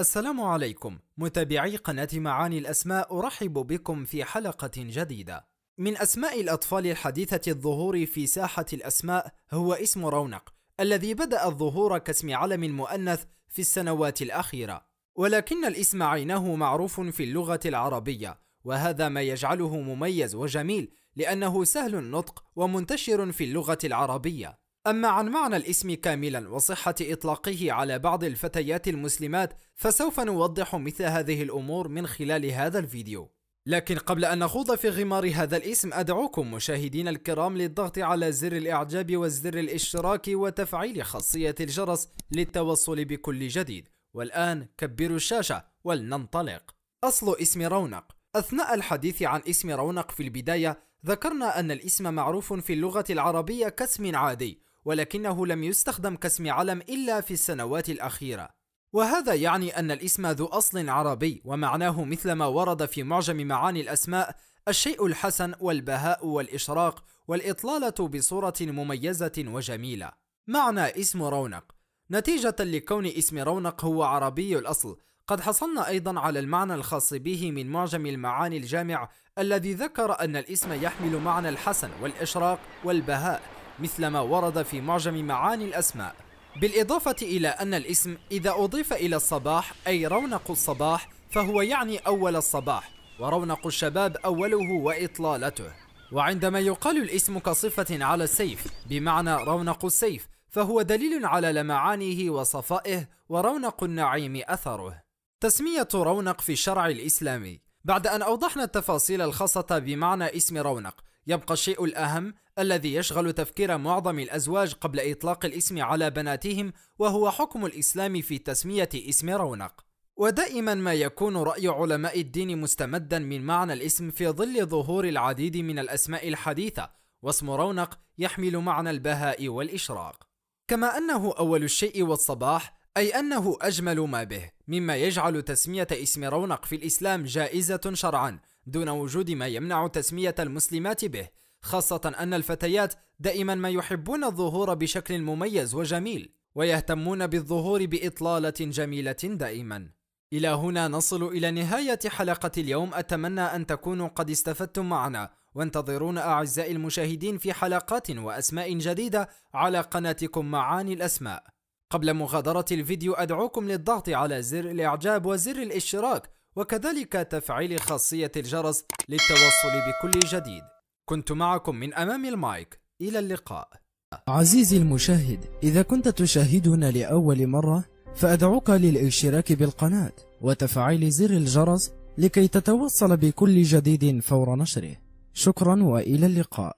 السلام عليكم متابعي قناة معاني الأسماء أرحب بكم في حلقة جديدة من أسماء الأطفال الحديثة الظهور في ساحة الأسماء هو اسم رونق الذي بدأ الظهور كاسم علم مؤنث في السنوات الأخيرة ولكن الاسم عينه معروف في اللغة العربية وهذا ما يجعله مميز وجميل لأنه سهل النطق ومنتشر في اللغة العربية أما عن معنى الاسم كاملا وصحة إطلاقه على بعض الفتيات المسلمات فسوف نوضح مثل هذه الأمور من خلال هذا الفيديو لكن قبل أن نخوض في غمار هذا الاسم أدعوكم مشاهدين الكرام للضغط على زر الإعجاب وزر الاشتراك وتفعيل خاصية الجرس للتوصل بكل جديد والآن كبروا الشاشة ولننطلق أصل اسم رونق أثناء الحديث عن اسم رونق في البداية ذكرنا أن الاسم معروف في اللغة العربية كاسم عادي ولكنه لم يستخدم كاسم علم إلا في السنوات الأخيرة وهذا يعني أن الاسم ذو أصل عربي ومعناه مثل ما ورد في معجم معاني الأسماء الشيء الحسن والبهاء والإشراق والإطلالة بصورة مميزة وجميلة معنى اسم رونق نتيجة لكون اسم رونق هو عربي الأصل قد حصلنا أيضا على المعنى الخاص به من معجم المعاني الجامع الذي ذكر أن الاسم يحمل معنى الحسن والإشراق والبهاء مثل ما ورد في معجم معاني الأسماء بالإضافة إلى أن الاسم إذا أضيف إلى الصباح أي رونق الصباح فهو يعني أول الصباح ورونق الشباب أوله وإطلالته وعندما يقال الاسم كصفة على السيف بمعنى رونق السيف فهو دليل على لمعانه وصفائه ورونق النعيم أثره تسمية رونق في الشرع الإسلامي بعد أن أوضحنا التفاصيل الخاصة بمعنى اسم رونق يبقى الشيء الأهم الذي يشغل تفكير معظم الأزواج قبل إطلاق الاسم على بناتهم وهو حكم الإسلام في تسمية اسم رونق ودائما ما يكون رأي علماء الدين مستمدا من معنى الاسم في ظل ظهور العديد من الأسماء الحديثة واسم رونق يحمل معنى البهاء والإشراق كما أنه أول الشيء والصباح أي أنه أجمل ما به مما يجعل تسمية اسم رونق في الإسلام جائزة شرعا دون وجود ما يمنع تسمية المسلمات به خاصة أن الفتيات دائما ما يحبون الظهور بشكل مميز وجميل ويهتمون بالظهور بإطلالة جميلة دائما إلى هنا نصل إلى نهاية حلقة اليوم أتمنى أن تكونوا قد استفدتم معنا وانتظرون أعزائي المشاهدين في حلقات وأسماء جديدة على قناتكم معاني الأسماء قبل مغادرة الفيديو أدعوكم للضغط على زر الإعجاب وزر الاشتراك وكذلك تفعيل خاصية الجرس للتوصل بكل جديد كنت معكم من أمام المايك إلى اللقاء عزيزي المشاهد إذا كنت تشاهدنا لأول مرة فأدعوك للاشتراك بالقناة وتفعيل زر الجرس لكي تتوصل بكل جديد فور نشره شكرا وإلى اللقاء